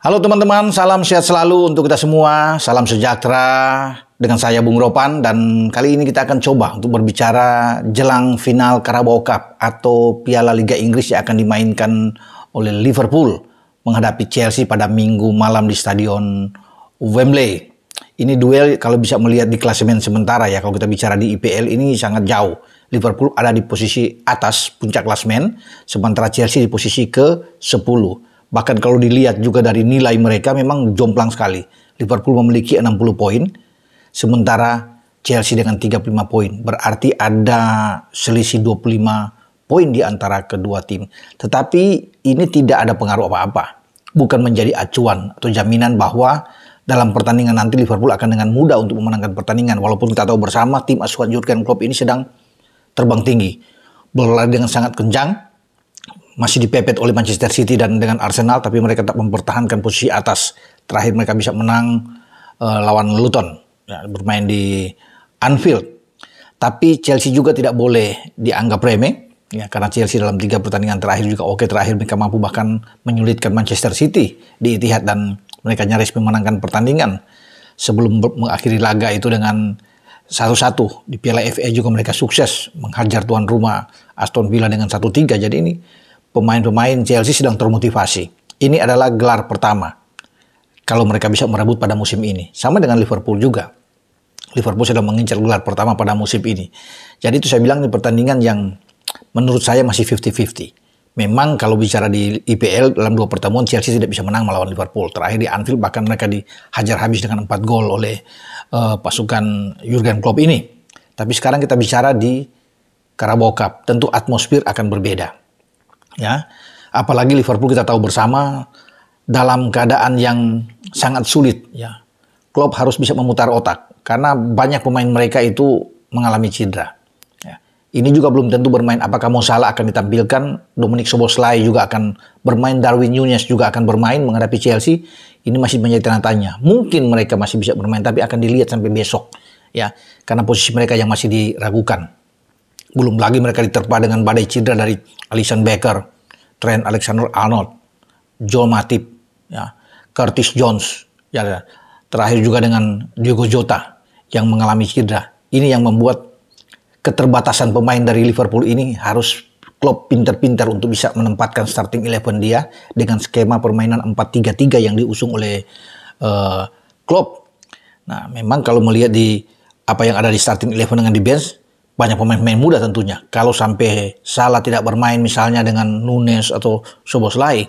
Halo teman-teman, salam sehat selalu untuk kita semua, salam sejahtera dengan saya Bung Ropan dan kali ini kita akan coba untuk berbicara jelang final Carabao Cup atau Piala Liga Inggris yang akan dimainkan oleh Liverpool menghadapi Chelsea pada minggu malam di Stadion Wembley. Ini duel kalau bisa melihat di klasemen sementara ya, kalau kita bicara di IPL ini sangat jauh. Liverpool ada di posisi atas puncak klasemen, sementara Chelsea di posisi ke-10. Bahkan kalau dilihat juga dari nilai mereka memang jomplang sekali. Liverpool memiliki 60 poin, sementara Chelsea dengan 35 poin. Berarti ada selisih 25 poin di antara kedua tim. Tetapi ini tidak ada pengaruh apa-apa. Bukan menjadi acuan atau jaminan bahwa dalam pertandingan nanti Liverpool akan dengan mudah untuk memenangkan pertandingan. Walaupun kita tahu bersama tim asuhan Jurgen Klopp ini sedang terbang tinggi. Berlari dengan sangat kencang, masih dipepet oleh Manchester City dan dengan Arsenal tapi mereka tetap mempertahankan posisi atas. Terakhir mereka bisa menang uh, lawan Luton ya, bermain di Anfield. Tapi Chelsea juga tidak boleh dianggap remeh ya karena Chelsea dalam tiga pertandingan terakhir juga oke terakhir mereka mampu bahkan menyulitkan Manchester City di Etihad dan mereka nyaris memenangkan pertandingan sebelum mengakhiri laga itu dengan satu-satu di Piala FA juga mereka sukses menghajar tuan rumah Aston Villa dengan satu tiga jadi ini pemain-pemain Chelsea sedang termotivasi. Ini adalah gelar pertama kalau mereka bisa merebut pada musim ini. Sama dengan Liverpool juga. Liverpool sudah mengincar gelar pertama pada musim ini. Jadi itu saya bilang ini pertandingan yang menurut saya masih 50-50. Memang kalau bicara di IPL dalam dua pertemuan Chelsea tidak bisa menang melawan Liverpool. Terakhir di Anfield bahkan mereka dihajar habis dengan 4 gol oleh uh, pasukan Jurgen Klopp ini. Tapi sekarang kita bicara di Carabao Cup. Tentu atmosfer akan berbeda ya apalagi Liverpool kita tahu bersama dalam keadaan yang sangat sulit ya Klopp harus bisa memutar otak karena banyak pemain mereka itu mengalami cedera ya. ini juga belum tentu bermain apakah Mo Salah akan ditampilkan Dominic Soboslai juga akan bermain Darwin Nunez juga akan bermain menghadapi Chelsea ini masih menjadi tanda tanya mungkin mereka masih bisa bermain tapi akan dilihat sampai besok ya karena posisi mereka yang masih diragukan belum lagi mereka diterpa dengan badai cedera dari Alisson Becker, Trent Alexander-Arnold, Joel Matip, ya, Curtis Jones, ya, ya, terakhir juga dengan Diego Jota yang mengalami cedera. Ini yang membuat keterbatasan pemain dari Liverpool ini harus klub pintar-pintar untuk bisa menempatkan starting eleven dia dengan skema permainan 4-3-3 yang diusung oleh uh, eh, Klopp. Nah, memang kalau melihat di apa yang ada di starting eleven dengan di bench, banyak pemain-pemain muda tentunya. Kalau sampai salah tidak bermain misalnya dengan Nunes atau Soboslai,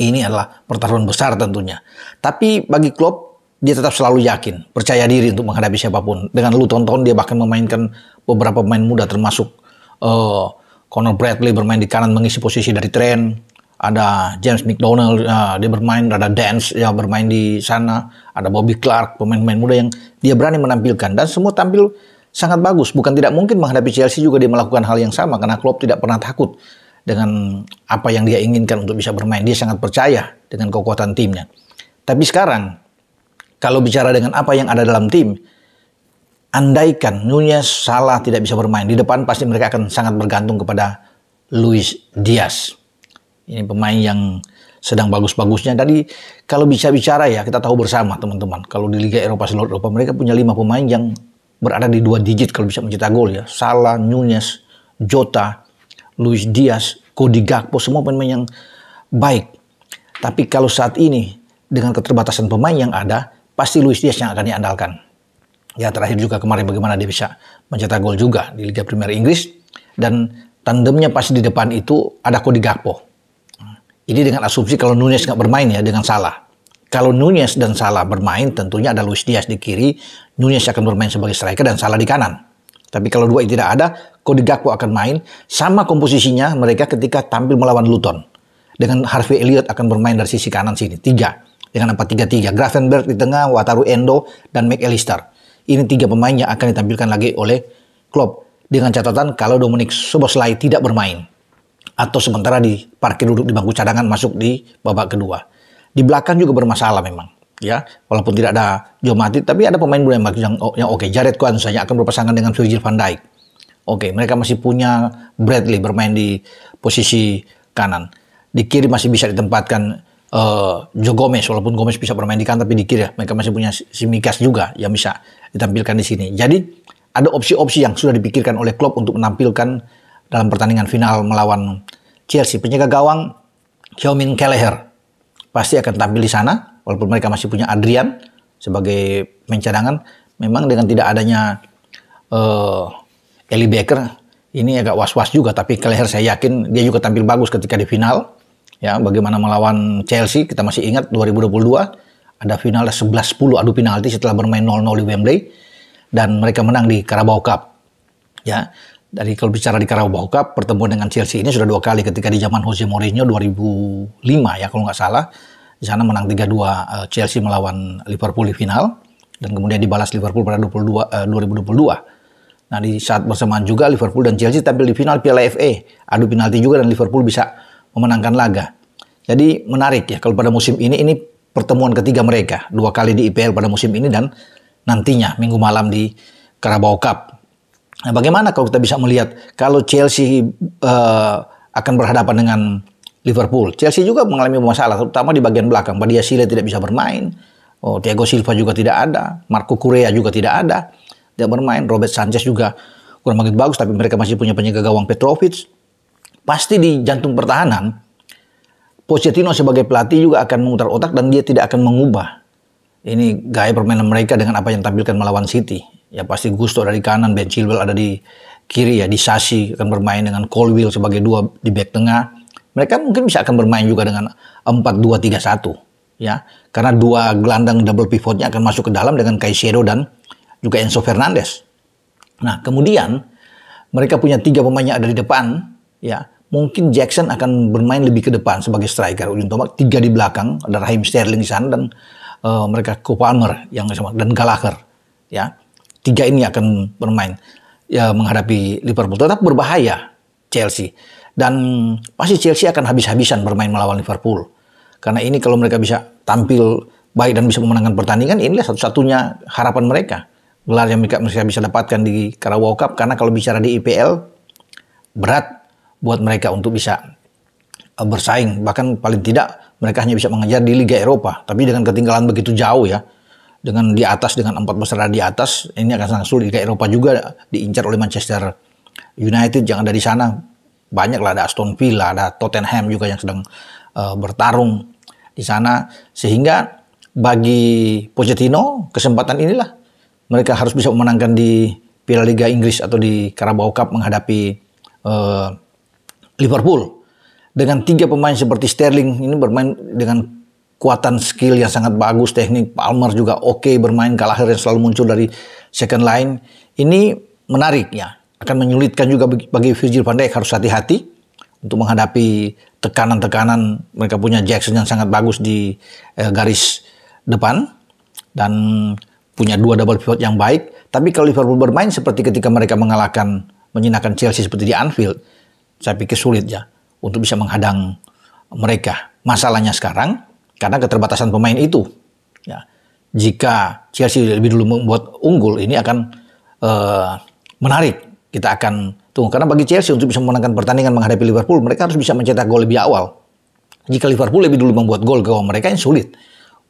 ini adalah pertarungan besar tentunya. Tapi bagi Klopp, dia tetap selalu yakin, percaya diri untuk menghadapi siapapun. Dengan lu tonton dia bahkan memainkan beberapa pemain muda termasuk uh, Conor Bradley bermain di kanan mengisi posisi dari tren. ada James McDonald uh, dia bermain ada Dance yang bermain di sana ada Bobby Clark pemain-pemain muda yang dia berani menampilkan dan semua tampil sangat bagus. Bukan tidak mungkin menghadapi Chelsea juga dia melakukan hal yang sama karena Klopp tidak pernah takut dengan apa yang dia inginkan untuk bisa bermain. Dia sangat percaya dengan kekuatan timnya. Tapi sekarang kalau bicara dengan apa yang ada dalam tim, andaikan Nunez salah tidak bisa bermain di depan pasti mereka akan sangat bergantung kepada Luis Diaz. Ini pemain yang sedang bagus-bagusnya. Tadi kalau bisa bicara ya kita tahu bersama teman-teman. Kalau di Liga Eropa seluruh Eropa mereka punya lima pemain yang berada di dua digit kalau bisa mencetak gol ya. Salah, Nunes, Jota, Luis Diaz, Cody Gakpo semua pemain yang baik. Tapi kalau saat ini dengan keterbatasan pemain yang ada, pasti Luis Diaz yang akan diandalkan. Ya terakhir juga kemarin bagaimana dia bisa mencetak gol juga di Liga Premier Inggris dan tandemnya pasti di depan itu ada Cody Gakpo. Ini dengan asumsi kalau Nunes nggak bermain ya dengan salah. Kalau Nunez dan Salah bermain, tentunya ada Luis Diaz di kiri, Nunez akan bermain sebagai striker dan Salah di kanan. Tapi kalau dua itu tidak ada, Cody Gakpo akan main sama komposisinya mereka ketika tampil melawan Luton. Dengan Harvey Elliott akan bermain dari sisi kanan sini, tiga. Dengan empat tiga tiga, Gravenberg di tengah, Wataru Endo, dan McAllister. Ini tiga pemain yang akan ditampilkan lagi oleh Klopp. Dengan catatan kalau Dominic Soboslai tidak bermain atau sementara di parkir duduk di bangku cadangan masuk di babak kedua. Di belakang juga bermasalah memang. Ya, walaupun tidak ada Joe Matip, tapi ada pemain bola yang, oh, yang oke. Okay. Jared Cohen misalnya akan berpasangan dengan Virgil van Dijk. Oke, okay, mereka masih punya Bradley bermain di posisi kanan. Di kiri masih bisa ditempatkan uh, Joe Gomez, walaupun Gomez bisa bermain di kanan, tapi di kiri ya, mereka masih punya Simikas juga yang bisa ditampilkan di sini. Jadi ada opsi-opsi yang sudah dipikirkan oleh Klopp untuk menampilkan dalam pertandingan final melawan Chelsea. Penjaga gawang Xiaomin Kelleher pasti akan tampil di sana walaupun mereka masih punya Adrian sebagai pencadangan memang dengan tidak adanya uh, Eli Baker ini agak was-was juga tapi Kelleher saya yakin dia juga tampil bagus ketika di final ya bagaimana melawan Chelsea kita masih ingat 2022 ada final 11-10 adu penalti setelah bermain 0-0 di Wembley dan mereka menang di Carabao Cup ya dari kalau bicara di Carabao Cup pertemuan dengan Chelsea ini sudah dua kali ketika di zaman Jose Mourinho 2005 ya kalau nggak salah di sana menang 3-2 eh, Chelsea melawan Liverpool di final dan kemudian dibalas Liverpool pada 22, uh, 2022. Nah di saat bersamaan juga Liverpool dan Chelsea tampil di final Piala FA adu penalti juga dan Liverpool bisa memenangkan laga. Jadi menarik ya kalau pada musim ini ini pertemuan ketiga mereka dua kali di IPL pada musim ini dan nantinya minggu malam di Carabao Cup Nah, bagaimana kalau kita bisa melihat kalau Chelsea uh, akan berhadapan dengan Liverpool? Chelsea juga mengalami masalah, terutama di bagian belakang. Badia Sile tidak bisa bermain. Oh, Thiago Silva juga tidak ada. Marco Correa juga tidak ada. Tidak bermain. Robert Sanchez juga kurang begitu bagus, tapi mereka masih punya penjaga gawang Petrovic. Pasti di jantung pertahanan, Pochettino sebagai pelatih juga akan memutar otak dan dia tidak akan mengubah ini gaya permainan mereka dengan apa yang tampilkan melawan City ya pasti Gusto dari kanan, Ben Chilwell ada di kiri ya, di Sasi akan bermain dengan Colwill sebagai dua di back tengah. Mereka mungkin bisa akan bermain juga dengan 4-2-3-1 ya. Karena dua gelandang double pivotnya akan masuk ke dalam dengan Caicedo dan juga Enzo Fernandez. Nah, kemudian mereka punya tiga pemainnya ada di depan ya. Mungkin Jackson akan bermain lebih ke depan sebagai striker. Ujung tombak tiga di belakang, ada Raheem Sterling di sana dan uh, mereka Cooper yang sama dan Gallagher ya tiga ini akan bermain ya menghadapi Liverpool tetap berbahaya Chelsea dan pasti Chelsea akan habis-habisan bermain melawan Liverpool karena ini kalau mereka bisa tampil baik dan bisa memenangkan pertandingan inilah satu-satunya harapan mereka gelar yang mereka bisa dapatkan di Carabao Cup karena kalau bicara di IPL berat buat mereka untuk bisa eh, bersaing bahkan paling tidak mereka hanya bisa mengejar di Liga Eropa tapi dengan ketinggalan begitu jauh ya dengan di atas dengan empat besar di atas ini akan sangat sulit Liga Eropa juga diincar oleh Manchester United jangan dari sana banyak lah ada Aston Villa ada Tottenham juga yang sedang uh, bertarung di sana sehingga bagi Pochettino kesempatan inilah mereka harus bisa memenangkan di Piala Liga Inggris atau di Carabao Cup menghadapi uh, Liverpool dengan tiga pemain seperti Sterling ini bermain dengan kekuatan skill yang sangat bagus, teknik Palmer juga oke okay, bermain Gallagher yang selalu muncul dari second line. Ini menarik ya, akan menyulitkan juga bagi Virgil van Dijk harus hati-hati untuk menghadapi tekanan-tekanan mereka punya Jackson yang sangat bagus di eh, garis depan dan punya dua double pivot yang baik. Tapi kalau Liverpool bermain seperti ketika mereka mengalahkan menyenangkan Chelsea seperti di Anfield, saya pikir sulit ya untuk bisa menghadang mereka. Masalahnya sekarang karena keterbatasan pemain itu. Ya. Jika Chelsea lebih dulu membuat unggul, ini akan uh, menarik. Kita akan tunggu karena bagi Chelsea untuk bisa memenangkan pertandingan menghadapi Liverpool, mereka harus bisa mencetak gol lebih awal. Jika Liverpool lebih dulu membuat gol ke mereka yang sulit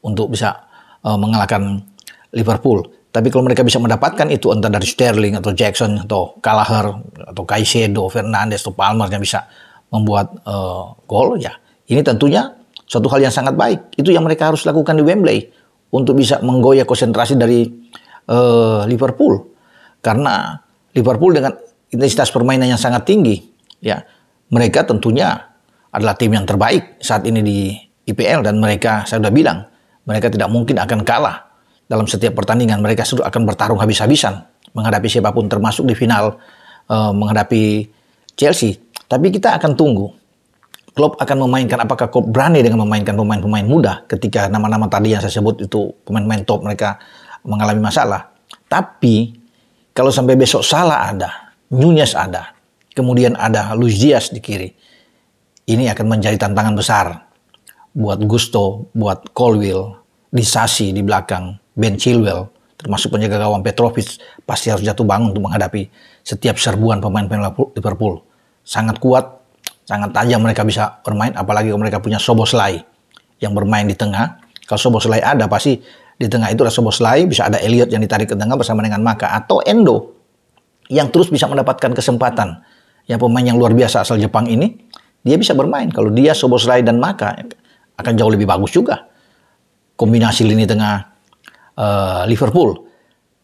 untuk bisa uh, mengalahkan Liverpool. Tapi kalau mereka bisa mendapatkan itu entah dari Sterling atau Jackson atau Kalaher atau Caicedo, Fernandes atau Palmer yang bisa membuat uh, gol ya. Ini tentunya Suatu hal yang sangat baik. Itu yang mereka harus lakukan di Wembley untuk bisa menggoyah konsentrasi dari uh, Liverpool. Karena Liverpool dengan intensitas permainan yang sangat tinggi, ya mereka tentunya adalah tim yang terbaik saat ini di IPL dan mereka saya sudah bilang mereka tidak mungkin akan kalah dalam setiap pertandingan mereka sudah akan bertarung habis-habisan menghadapi siapapun termasuk di final uh, menghadapi Chelsea. Tapi kita akan tunggu Klopp akan memainkan apakah Klopp berani dengan memainkan pemain-pemain muda ketika nama-nama tadi yang saya sebut itu pemain-pemain top mereka mengalami masalah. Tapi kalau sampai besok salah ada, Nunez ada, kemudian ada Luis Diaz di kiri. Ini akan menjadi tantangan besar buat Gusto, buat Colwill, di Sasi di belakang, Ben Chilwell, termasuk penjaga gawang Petrovic pasti harus jatuh bangun untuk menghadapi setiap serbuan pemain-pemain Liverpool. Sangat kuat Sangat tajam mereka bisa bermain, apalagi kalau mereka punya Soboslai yang bermain di tengah. Kalau Soboslai ada, pasti di tengah itu ada Soboslai, bisa ada Elliot yang ditarik ke tengah bersama dengan Maka, atau Endo yang terus bisa mendapatkan kesempatan. Yang pemain yang luar biasa asal Jepang ini, dia bisa bermain. Kalau dia Soboslai dan Maka, akan jauh lebih bagus juga. Kombinasi lini tengah uh, Liverpool.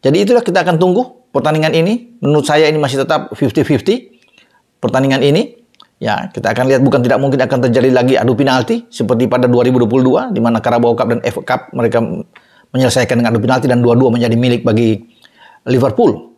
Jadi itulah kita akan tunggu pertandingan ini. Menurut saya ini masih tetap 50-50. Pertandingan ini Ya, kita akan lihat bukan tidak mungkin akan terjadi lagi adu penalti seperti pada 2022 di mana Carabao Cup dan FA Cup mereka menyelesaikan dengan adu penalti dan dua-dua menjadi milik bagi Liverpool.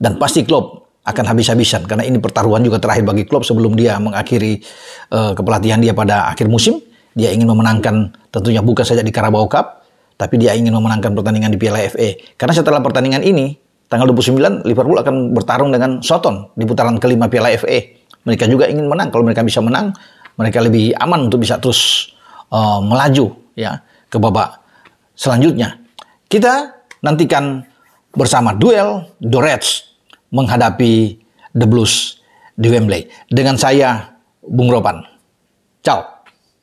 Dan pasti Klopp akan habis-habisan karena ini pertaruhan juga terakhir bagi Klopp sebelum dia mengakhiri uh, kepelatihan dia pada akhir musim. Dia ingin memenangkan tentunya bukan saja di Carabao Cup, tapi dia ingin memenangkan pertandingan di Piala FA. Karena setelah pertandingan ini, tanggal 29 Liverpool akan bertarung dengan Soton di putaran kelima Piala FA. Mereka juga ingin menang. Kalau mereka bisa menang, mereka lebih aman untuk bisa terus uh, melaju ya ke babak selanjutnya. Kita nantikan bersama duel The Reds menghadapi The Blues di Wembley. Dengan saya, Bung Ropan. Ciao.